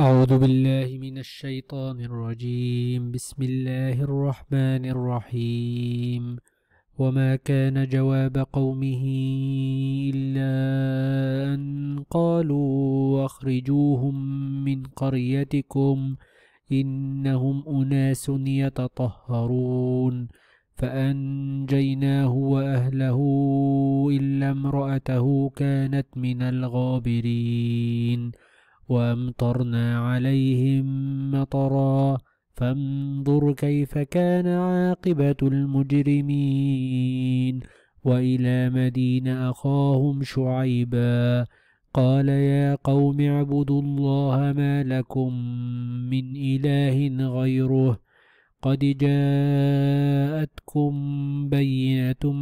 أعوذ بالله من الشيطان الرجيم بسم الله الرحمن الرحيم وما كان جواب قومه إلا أن قالوا أخرجوهم من قريتكم إنهم أناس يتطهرون فأنجيناه وأهله إلا امرأته كانت من الغابرين وأمطرنا عليهم مطرا فانظر كيف كان عاقبة المجرمين وإلى مدين أخاهم شعيبا قال يا قوم اعبدوا الله ما لكم من إله غيره قد جاءتكم بينة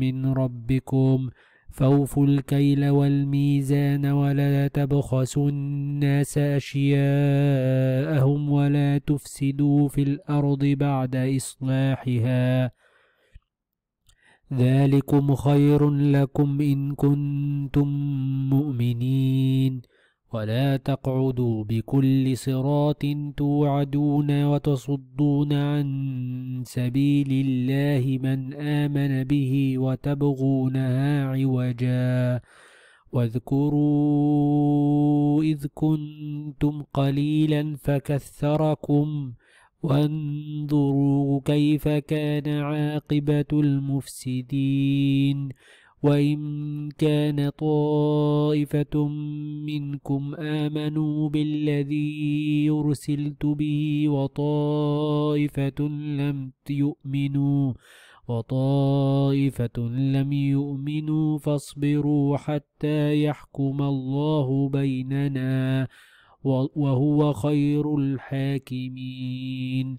من ربكم فَأَوْفُوا الْكَيْلَ وَالْمِيزَانَ وَلَا تَبْخَسُوا النَّاسَ أَشْيَاءَهُمْ وَلَا تُفْسِدُوا فِي الْأَرْضِ بَعْدَ إِصْلَاحِهَا ذَلِكُمْ خَيْرٌ لَكُمْ إِن كُنتُم مُّؤْمِنِينَ ولا تقعدوا بكل صراط توعدون وتصدون عن سبيل الله من آمن به وتبغونها عوجا واذكروا إذ كنتم قليلا فكثركم وانظروا كيف كان عاقبة المفسدين وإن كان طائفة منكم آمنوا بالذي أرسلت به وطائفة لم يؤمنوا وطائفة لم يؤمنوا فاصبروا حتى يحكم الله بيننا وهو خير الحاكمين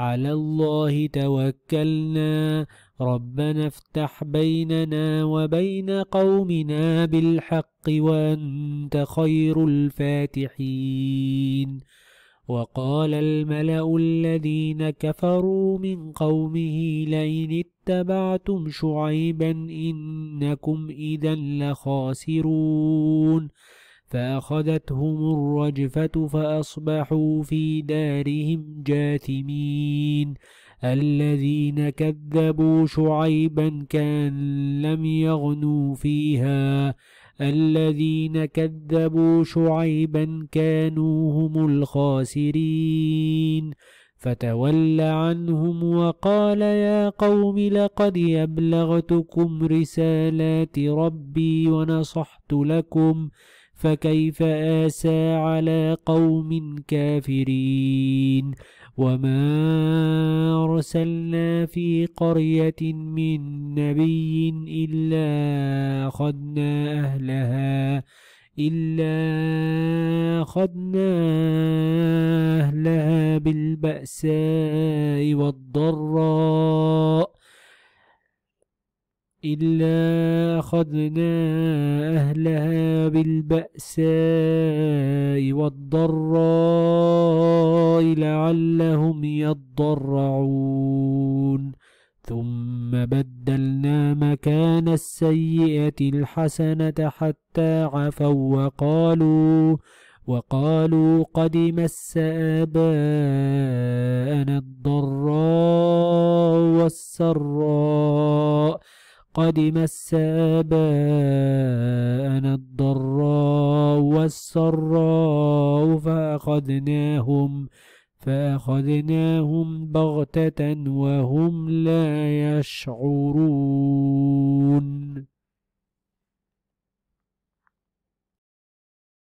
على الله توكلنا ربنا افتح بيننا وبين قومنا بالحق وأنت خير الفاتحين وقال الملأ الذين كفروا من قومه لئن اتبعتم شعيبا إنكم إذا لخاسرون فأخذتهم الرجفة فأصبحوا في دارهم جاثمين الذين كذبوا شعيبا كان لم يغنوا فيها الذين كذبوا شعيبا كانوا هم الخاسرين فتول عنهم وقال يا قوم لقد أبلغتكم رسالات ربي ونصحت لكم ۖ فكيف آسى على قوم كافرين وما أرسلنا في قرية من نبي إلا أخذنا أهلها إلا أخذنا أهلها بالبأساء والضراء إلا أخذنا أهلها بالبأساء والضراء لعلهم يضرعون ثم بدلنا مكان السيئة الحسنة حتى عفوا وقالوا وقالوا قد مس آباءنا الضراء والسراء قد مس آباءنا الضراء والسراء فأخذناهم فأخذناهم بغتة وهم لا يشعرون